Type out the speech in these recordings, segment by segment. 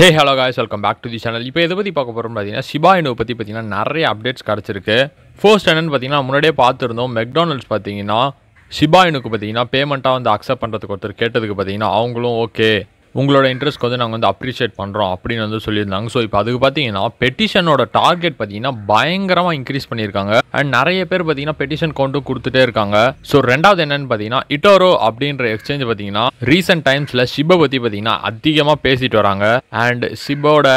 hey hello guys welcome back to the channel இப்போ எதை பற்றி பார்க்க போகிறோம் பார்த்தீங்கன்னா சிபா இனோவை பற்றி பார்த்தீங்கன்னா நிறைய அப்டேட்ஸ் கிடச்சிருக்கு ஃபர்ஸ்ட் என்னென்னு பார்த்தீங்கன்னா முன்னாடியே பார்த்துருந்தோம் மெக்டானல்ட்ஸ் பார்த்தீங்கன்னா சிபாயினுக்கு பார்த்தீங்கன்னா பேமெண்ட்டாக வந்து அக்செப்ட் பண்ணுறதுக்கு ஒருத்தர் கேட்டதுக்கு பார்த்தீங்கன்னா அவங்களும் ஓகே உங்களோட இன்ட்ரெஸ்ட்க்கு வந்து நாங்கள் வந்து அப்ரிஷியேட் பண்ணுறோம் அப்படின்னு வந்து சொல்லியிருந்தாங்க ஸோ இப்போ அதுக்கு பார்த்தீங்கன்னா பெட்டிஷனோட டார்கெட் பார்த்தீங்கன்னா பயங்கரமாக இன்க்ரீஸ் பண்ணியிருக்காங்க அண்ட் நிறைய பேர் பார்த்தீங்கன்னா பெட்டிஷன் கொண்டு கொடுத்துட்டே இருக்காங்க ஸோ ரெண்டாவது என்னன்னு பார்த்தீங்கன்னா இட்டோரோ அப்படின்ற எக்ஸ்சேஞ்ச் பார்த்தீங்கன்னா ரீசெண்ட் டைம்ஸில் ஷிப்பை பற்றி பார்த்தீங்கன்னா அதிகமாக பேசிட்டு வராங்க அண்ட் ஷிப்போட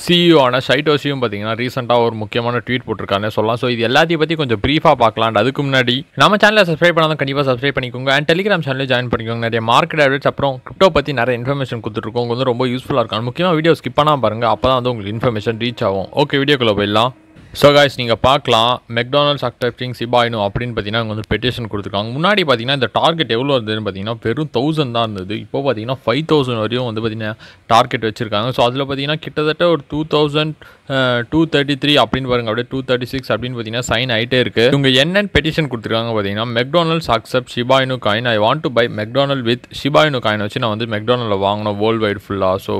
சிஇஓவான e சைட்டோசியும் பார்த்தீங்கன்னா ரீசெண்டாக ஒரு முக்கியமான ட்வீட் போட்டிருக்காங்க சொல்லலாம் ஸோ இது எல்லாத்தையும் பற்றி கொஞ்சம் ப்ரீஃபாக பார்க்கலாம் அதுக்கு முன்னாடி நம்ம சேனலில் சப்ஸ்கிரைப் பண்ணாதான் கண்டிப்பாக சப்ஸ்கிரைப் பண்ணிக்கோங்க அண்ட் டெலிகிராம் சேனலில் ஜாயின் பண்ணிக்கோங்க நிறைய மார்க்கெட் அப்டேட்ஸ் அப்புறம் கிரிப்டோ பற்றி நிறைய இன்ஃபர்மேஷன் கொடுத்துருக்கோம் வந்து ரொம்ப யூஸ்ஃபுல்லாக இருக்கும் முக்கியமாக வீடியோ ஸ்கிப் பண்ணால் பாருங்கள் அப்போ தான் வந்து உங்களுக்கு இன்ஃபர்மேஷன் ரீச் ஆகும் ஓகே வீடியோக்குள்ளே போயிடலாம் ஸோ காய்ஸ் நீங்கள் பார்க்கலாம் மெக்டானல்ட்ஸ் அக்டர்டிங் சிபாயினு அப்படின்னு பார்த்தீங்கன்னா அவங்க வந்து பெட்டிஷன் கொடுத்துருக்காங்க முன்னாடி பார்த்தீங்கன்னா இந்த டார்கெட் எவ்வளோ இருந்ததுன்னு பார்த்தீங்கன்னா வெறும் தௌசண்ட் தான் இருந்தது இப்போ பார்த்தீங்கன்னா ஃபைவ் தௌசண்ட் வரையும் வந்து பார்த்தீங்கன்னா டார்கெட் வச்சுருக்காங்க ஸோ அதில் பார்த்தீங்கன்னா கிட்டத்தட்ட ஒரு two thousand two thirty three அப்படின்னு பாருங்க அப்படியே டூ தேர்ட்டி சிக்ஸ் அப்படின்னு பார்த்தீங்கன்னா சைன் ஆகிட்டே இருக்குது இவங்க என்னென்ன பெட்டிஷன் கொடுத்துருக்காங்க பார்த்தீங்கன்னா McDonald's accept Shiba Inu coin I want to buy McDonald with Shiba Inu coin வச்சு நான் வந்து மெக்டானலில் வாங்கினோம் வேர்ல்டு வைட் ஃபுல்லாக so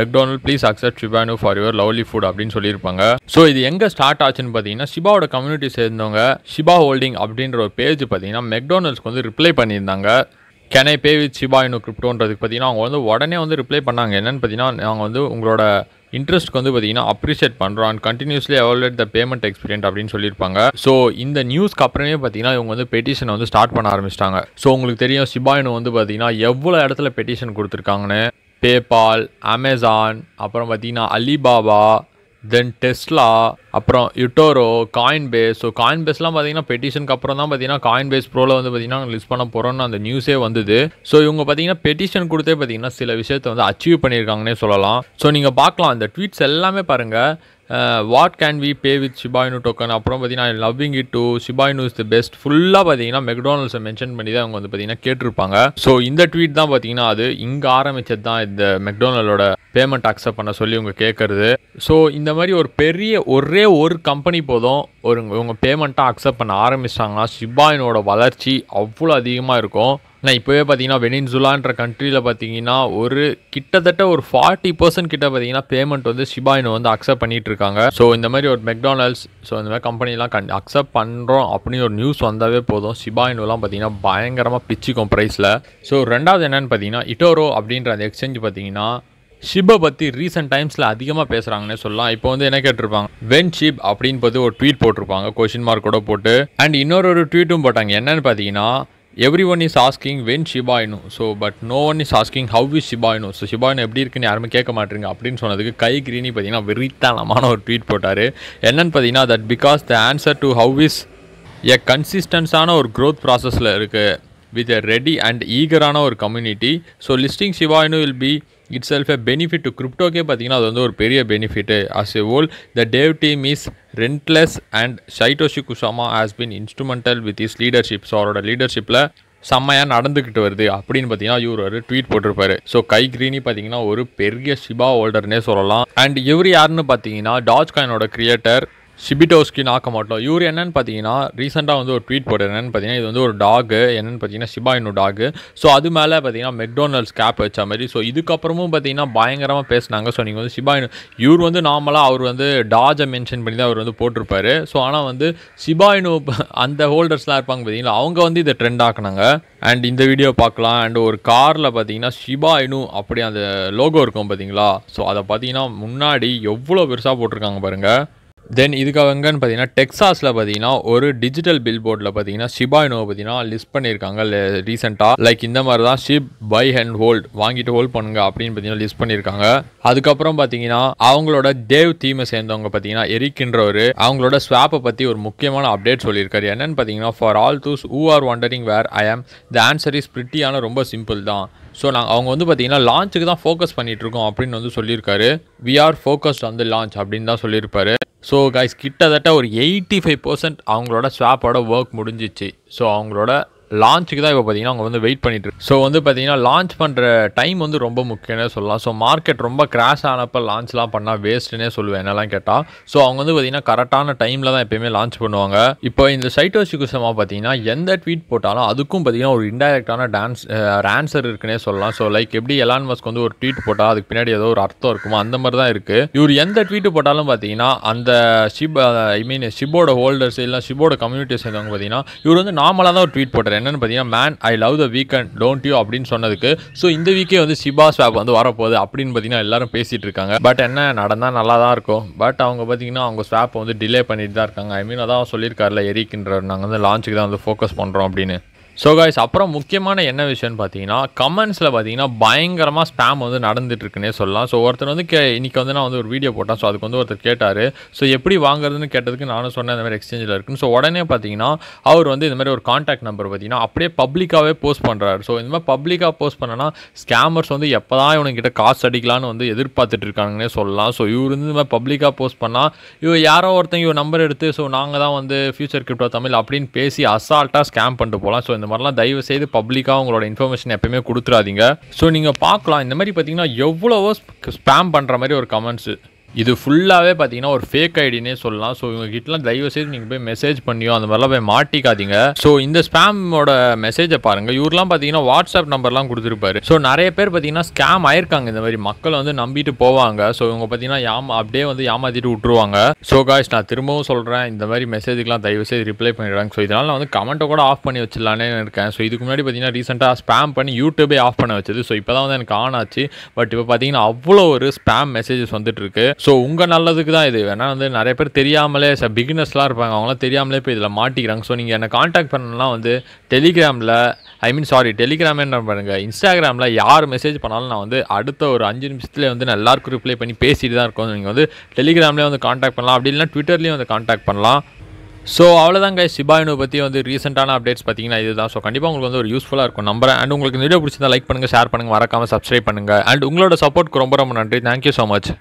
McDonald please accept Shiba Inu for your lovely food அப்படின்னு சொல்லியிருப்பாங்க ஸோ இது எங்கே ஸ்டார்ட் ஸ்டார்ட் ஆச்சுன்னு பார்த்தீங்கன்னா சிபாவோட கம்யூனிட்டி சேர்ந்தவங்க சிபா ஹோல்டிங் அப்படின்ற ஒரு பேஜ் பார்த்தீங்கன்னா மெக்டோனல்ஸ்க்கு வந்து ரிப்ளை பண்ணியிருந்தாங்க கெனை பே வித் சிபா இன்னும் கிரிப்டோன்றதுக்கு பார்த்தீங்கன்னா அவங்க வந்து உடனே வந்து ரிப்ளை பண்ணாங்க என்னென்னு பார்த்தீங்கன்னா நாங்கள் வந்து உங்களோட இன்ட்ரெஸ்ட்க்கு வந்து பார்த்தீங்கன்னா அப்ரிஷியேட் பண்ணுறோம் and continuously evaluate the payment experience அப்படின்னு சொல்லியிருப்பாங்க ஸோ இந்த நியூஸ்க்கு அப்புறமே பார்த்தீங்கன்னா இவங்க வந்து பெட்டிஷனை வந்து ஸ்டார்ட் பண்ண ஆரம்பிச்சிட்டாங்க ஸோ உங்களுக்கு தெரியும் சிபாயினு வந்து பார்த்தீங்கன்னா எவ்வளோ இடத்துல பெட்டிஷன் கொடுத்துருக்காங்கன்னு பேபால் அமேசான் அப்புறம் பார்த்தீங்கன்னா அலிபாபா தென் டெஸ்லா அப்புறம் யுட்டோரோ காயின் பேஸ் ஸோ காயின் பேஸ்லாம் பார்த்தீங்கன்னா பெட்டிஷனுக்கு அப்புறம் தான் பார்த்தீங்கன்னா காயின் பேஸ் ப்ரோவில் வந்து பார்த்தீங்கன்னா லிஸ்ட் பண்ண போகிறோன்னு அந்த நியூஸே வந்தது ஸோ இவங்க பார்த்தீங்கன்னா பெட்டிஷன் கொடுத்தே பார்த்தீங்கன்னா சில விஷயத்தை வந்து அச்சீவ் பண்ணியிருக்காங்கன்னே சொல்லலாம் ஸோ நீங்கள் பார்க்கலாம் அந்த ட்வீட்ஸ் எல்லாமே பாருங்கள் what can we pay with Shiba Inu token அப்புறம் பார்த்தீங்கன்னா loving it to Shiba Inu is the best ஃபுல்லாக பார்த்தீங்கன்னா மெக்டோனல்ஸை மென்ஷன் பண்ணி தான் அவங்க வந்து பார்த்தீங்கன்னா கேட்டிருப்பாங்க ஸோ இந்த ட்வீட் தான் பார்த்தீங்கன்னா அது இங்கே ஆரம்பித்தது தான் இந்த மெக்டோனலோட பேமெண்ட் அக்செப்ட் பண்ண சொல்லி இவங்க கேட்குறது ஸோ இந்த மாதிரி ஒரு பெரிய ஒரே ஒரு கம்பெனி போதும் ஒரு இவங்க பேமெண்ட்டாக அக்செப்ட் பண்ண ஆரம்பிச்சிட்டாங்கன்னா சிபாயினோட வளர்ச்சி அவ்வளோ அதிகமாக இருக்கும் ஆனால் இப்போவே பார்த்தீங்கன்னா வெனின்சுலான்ற கண்ட்ரியில் பார்த்தீங்கன்னா ஒரு கிட்டத்தட்ட ஒரு ஃபார்ட்டி பர்சன்ட் கிட்ட பார்த்தீங்கன்னா பேமெண்ட் வந்து ஷிபாயின் வந்து அக்செப்ட் பண்ணிட்டு இருக்காங்க ஸோ இந்த மாதிரி ஒரு மெக்டானல்ஸ் ஸோ இந்த மாதிரி கம்பெனிலாம் கண் அக்செப்ட் பண்ணுறோம் அப்படின்னு ஒரு நியூஸ் வந்தாவே போதும் ஷிபாயினுலாம் பார்த்தீங்கன்னா பயங்கரமாக பிச்சுக்கும் ப்ரைஸில் ஸோ ரெண்டாவது என்னென்னு பார்த்தீங்கன்னா இட்டோரோ அப்படின்ற அந்த எக்ஸ்சேஞ்ச் பார்த்தீங்கன்னா ஷிப்பை பற்றி ரீசெண்ட் டைம்ஸில் அதிகமாக பேசுகிறாங்கன்னு சொல்லலாம் இப்போ வந்து என்ன கேட்டிருப்பாங்க வென் ஷிப் அப்படின்னு பார்த்து ஒரு ட்வீட் போட்டிருப்பாங்க கொஷின் மார்க்கோட போட்டு அண்ட் இன்னொரு ஒரு ட்வீட்டும் போட்டாங்க என்னென்னு பார்த்தீங்கன்னா everyone is asking when Shiba Inu so but no one is asking how is Shiba Inu so Shiba Inu எப்படி இருக்குன்னு யாருமே கேட்க மாட்டேங்க அப்படின்னு சொன்னதுக்கு கை கிரீனி பார்த்தீங்கன்னா வெறித்தனமான ஒரு ட்வீட் போட்டார் என்னன்னு பார்த்தீங்கன்னா that because the answer to how is a கன்சிஸ்டன்ஸான ஒரு க்ரோத் ப்ராசஸில் இருக்குது வித் எ ரெடி அண்ட் ஈகரான ஒரு community so listing Shiba Inu will be itself a benefit to கிரிப்டோக்கே பார்த்தீங்கன்னா அது வந்து ஒரு பெரிய benefit as a whole the dev team is relentless and Shytoshi Kusama has been instrumental with is leadership so அவரோட லீடர்ஷிப்பில் செம்மையாக நடந்துக்கிட்டு வருது அப்படின்னு பார்த்தீங்கன்னா இவர் ஒரு ட்வீட் போட்டிருப்பாரு ஸோ கை கிரீனி பார்த்தீங்கன்னா ஒரு பெரிய சிபா ஹோல்டர்னே சொல்லலாம் அண்ட் இவர் யாருன்னு பார்த்தீங்கன்னா டாஜ் காயினோட கிரியேட்டர் ஷிபிடோஸ்கி நாக்க மாட்டோம் இவர் என்னென்னு பார்த்தீங்கன்னா ரீசெண்டாக வந்து ஒரு ட்வீட் போட்டு என்னென்னு பார்த்தீங்கன்னா இது வந்து ஒரு டாகு என்னென்னு பார்த்தீங்கன்னா சிபா இன்னும் டாகு ஸோ அது மேலே பார்த்தீங்கன்னா மெக்டோனல்ஸ் கேப் வச்ச மாதிரி ஸோ இதுக்கப்புறமும் பார்த்தீங்கன்னா பயங்கரமாக பேசினாங்க ஸோ நீங்கள் வந்து சிபா இவர் வந்து நார்மலாக அவர் வந்து டாஜை மென்ஷன் பண்ணி தான் அவர் வந்து போட்டிருப்பாரு ஸோ ஆனால் வந்து சிபா அந்த ஹோல்டர்ஸ்லாம் இருப்பாங்க பார்த்தீங்களா அவங்க வந்து இதை ட்ரெண்ட் ஆக்குனாங்க அண்ட் இந்த வீடியோ பார்க்கலாம் அண்ட் ஒரு காரில் பார்த்தீங்கன்னா சிபா இனு அப்படி அந்த லோகோ இருக்கும் பார்த்தீங்களா ஸோ அதை பார்த்தீங்கன்னா முன்னாடி எவ்வளோ பெருசாக போட்டிருக்காங்க பாருங்கள் தென் இதுக்காக எங்கன்னு பார்த்தீங்கன்னா டெக்ஸாஸில் பார்த்தீங்கன்னா ஒரு டிஜிட்டல் பில் போர்டில் பார்த்தீங்கன்னா ஷிபாயினோவை பார்த்தீங்கன்னா லிஸ்ட் பண்ணியிருக்காங்க ரீசெண்டாக லைக் இந்த மாதிரி தான் ஷிப் பை ஹேண்ட் ஹோல்ட் வாங்கிட்டு ஹோல்ட் பண்ணுங்க அப்படின்னு பார்த்தீங்கன்னா லிஸ்ட் பண்ணியிருக்காங்க அதுக்கப்புறம் பார்த்தீங்கன்னா அவங்களோட தேவ் தீமை சேர்ந்தவங்க பார்த்தீங்கன்னா எரிக்கின்றவர் அவங்களோட ஸ்வாப்பை பற்றி ஒரு முக்கியமான அப்டேட் சொல்லியிருக்காரு என்னன்னு பார்த்தீங்கன்னா for all those who are wondering where I am the answer is பிரிட்டியான ரொம்ப சிம்பிள் தான் ஸோ நாங்கள் அவங்க வந்து பார்த்தீங்கன்னா லான்ச்சுக்கு தான் ஃபோக்கஸ் பண்ணிகிட்ருக்கோம் அப்படின்னு வந்து சொல்லியிருக்காரு we are focused on the launch அப்படின்னு தான் சொல்லியிருப்பாரு ஸோ கைஸ் கிட்டத்தட்ட ஒரு எயிட்டி ஃபைவ் பர்சன்ட் அவங்களோட ஸ்வாப்போட ஒர்க் முடிஞ்சிச்சு ஸோ அவங்களோட லான்ச்சுக்கு தான் இப்போ பார்த்தீங்கன்னா அவங்க வந்து வெயிட் பண்ணிட்டு இருக்கு ஸோ வந்து பார்த்தீங்கன்னா லான்ச் பண்ணுற டைம் வந்து ரொம்ப முக்கியம்னு சொல்லலாம் ஸோ மார்க்கெட் ரொம்ப கிராஷ் ஆனப்போ லான்ச்லாம் பண்ணால் வேஸ்ட்டுன்னே சொல்லுவேன் என்னெல்லாம் கேட்டால் ஸோ அவங்க வந்து பார்த்தீங்கன்னா கரெக்டான டைமில் தான் எப்பயுமே லான்ச் பண்ணுவாங்க இப்போ இந்த சைட்டோ சிகிச்சமாக பார்த்தீங்கன்னா எந்த ட்வீட் போட்டாலும் அதுக்கும் பார்த்தீங்கன்னா ஒரு இன்டெரக்டான டான்ஸ் ஆன்சர் இருக்குன்னே சொல்லலாம் ஸோ லைக் எப்படி எலான் மஸ்க் வந்து ஒரு ட்வீட் போட்டால் அதுக்கு பின்னாடி ஏதோ ஒரு அர்த்தம் இருக்குமோ அந்த மாதிரி தான் இருக்குது இவர் எந்த ட்வீட் போட்டாலும் பார்த்தீங்கன்னா அந்த ஷிப் ஐ மீன் ஷிப்போட ஹோல்டர்ஸ் இல்லை ஷிப்போட கம்யூனிட்டி சேர்ந்தவங்க பார்த்தீங்கன்னா இவர் வந்து நார்மலாக தான் ஒரு ட்வீட் போட்டார் என்னென்னு பார்த்தீங்கன்னா man I love the weekend don't you அப்படின்னு சொன்னதுக்கு ஸோ இந்த வீக்கே வந்து சிபா ஸ்வாப் வந்து வரப்போகுது அப்படின்னு பார்த்தீங்கன்னா எல்லாரும் பேசிகிட்டு இருக்காங்க பட் என்ன நடந்தால் நல்லா தான் இருக்கும் பட் அவங்க பார்த்தீங்கன்னா அவங்க ஸ்வாப்பை வந்து டிலே பண்ணிட்டு தான் இருக்காங்க ஐ மீன் அதான் சொல்லியிருக்காருல எரிக்கின்ற நாங்கள் வந்து லான்ச்சுக்கு தான் வந்து ஃபோக்கஸ் பண்ணுறோம் அப்படின்னு ஸோ காய்ஸ் அப்புறம் முக்கியமான என்ன விஷயம்னு பார்த்தீங்கன்னா கமெண்ட்ஸில் பார்த்தீங்கன்னா பயங்கரமாக ஸ்பேம் வந்து நடந்துட்டுருக்குன்னே சொல்லலாம் ஸோ ஒருத்தர் வந்து கே இன்றைக்கி வந்து நான் வந்து ஒரு வீடியோ போட்டேன் ஸோ அதுக்கு வந்து ஒருத்தர் கேட்டார் ஸோ எப்படி வாங்குறதுன்னு கேட்டதுக்கு நானும் சொன்னேன் இந்த மாதிரி எக்ஸ்சேஞ்சில் இருக்குன்னு ஸோ உடனே பார்த்தீங்கன்னா அவர் வந்து இந்த மாதிரி ஒரு காண்டாக்ட் நம்பர் பார்த்தீங்கன்னா அப்படியே பப்ளிக்காகவே போஸ்ட் பண்ணுறாரு ஸோ இந்த மாதிரி பப்ளிக்காக போஸ்ட் பண்ணனா ஸ்கேமர்ஸ் வந்து எப்போ தான் இவனுக்கிட்ட காசு அடிக்கலான்னு வந்து எதிர்பார்த்துட்டு இருக்காங்கன்னே சொல்லலாம் ஸோ இவர் வந்து இந்த மாதிரி பப்ளிக்காக போஸ்ட் பண்ணால் இவர் யாரோ ஒருத்தங்க இவர் நம்பர் எடுத்து ஸோ நாங்கள் தான் வந்து ஃபியூச்சர் கிரிப்டோ தமிழ் அப்படின்னு பேசி அசால்ட்டாக ஸ்கேம் பண்ணிட்டு போகலாம் ஸோ இந்த மாதிரிலாம் தயவு செய்து பப்ளிக்காக உங்களோட இன்ஃபர்மேஷன் எப்பயுமே கொடுத்துடாதீங்க ஸோ நீங்கள் பார்க்கலாம் இந்த மாதிரி பார்த்தீங்கன்னா எவ்வளவோ ஸ்பேம் பண்ணுற மாதிரி ஒரு கமெண்ட்ஸு இது ஃபுல்லாகவே பார்த்தீங்கன்னா ஒரு ஃபேக் ஐடினே சொல்லலாம் ஸோ இவங்க கிட்டலாம் தயவு செய்து நீங்கள் போய் மெசேஜ் பண்ணியோ அந்த மாதிரிலாம் போய் மாட்டிக்காதீங்க ஸோ இந்த ஸ்பேமோட மெசேஜை பாருங்கள் இவரெலாம் பார்த்தீங்கன்னா வாட்ஸ்அப் நம்பர்லாம் கொடுத்துருப்பாரு ஸோ நிறைய பேர் பார்த்தீங்கன்னா ஸ்கேம் ஆயிருக்காங்க இந்த மாதிரி மக்கள் வந்து நம்பிட்டு போவாங்க ஸோ இவங்க பார்த்தீங்கன்னா யாம் அப்படியே வந்து ஏமாத்திட்டு விட்டுருவாங்க ஸோ காய்ஸ் நான் திரும்பவும் சொல்கிறேன் இந்த மாதிரி மெசேஜுக்கெலாம் தயவு செய்து ரிப்ளை பண்ணிடுறாங்க ஸோ இதனால் நான் வந்து கமெண்ட்டை கூட ஆஃப் பண்ணி வச்சிடலானே இருக்கேன் ஸோ இதுக்கு முன்னாடி பார்த்தீங்கன்னா ரீசெண்டாக ஸ்பேம் பண்ணி யூடியூபே ஆஃப் பண்ண வச்சது ஸோ இப்போ தான் வந்து எனக்கு ஆன் ஆச்சு பட் இப்போ பார்த்தீங்கன்னா அவ்வளோ ஒரு ஸ்பேம் மெசேஜஸ் வந்துட்டு இருக்கு ஸோ உங்கள் நல்லதுக்கு தான் இது வேணால் வந்து நிறைய பேர் தெரியாமலே ச பிகினர்ஸ்லாம் இருப்பாங்க அவங்களாம் தெரியாமலே போய் இதில் மாட்டிக்கிறாங்க ஸோ நீங்கள் என்னை காண்டாக்ட் பண்ணலாம் வந்து டெலிகிராமில் ஐ மீன் சாரி டெலிகிராமே என்ன பண்ணுங்கள் இன்ஸ்டாகிராமில் யார் மெசேஜ் பண்ணாலும் நான் வந்து அடுத்த ஒரு அஞ்சு நிமிஷத்துலேயே வந்து நான் எல்லாருக்கும் ரிப்ளை பண்ணி பேசிட்டு தான் இருக்கோம் நீங்கள் வந்து டெலிகிராம்லேயே வந்து காண்டாக்ட் பண்ணலாம் அப்படி இல்லைனா ட்விட்டர்லேயும் வந்து காண்டாக்ட் பண்ணலாம் ஸோ அவ்வளோதாங்க கைஸ் சிபாயினு பற்றி வந்து ரீசெண்டான அப்டேட்ஸ் பார்த்தீங்கன்னா இதுதான் ஸோ கண்டிப்பாக உங்களுக்கு வந்து ஒரு யூஸ்ஃபுல்லாக இருக்கும் நம்புறேன் அண்ட் உங்களுக்கு இந்த வீடியோ பிடிச்சிருந்தா லைக் பண்ணுங்கள் ஷேர் பண்ணுங்கள் மறக்காமல் சப்ஸ்கிரைப் பண்ணுங்கள் அண்ட் உங்களோட சப்போர்ட்டுக்கு ரொம்ப ரொம்ப நன்றி தேங்க்யூ ஸோ மச்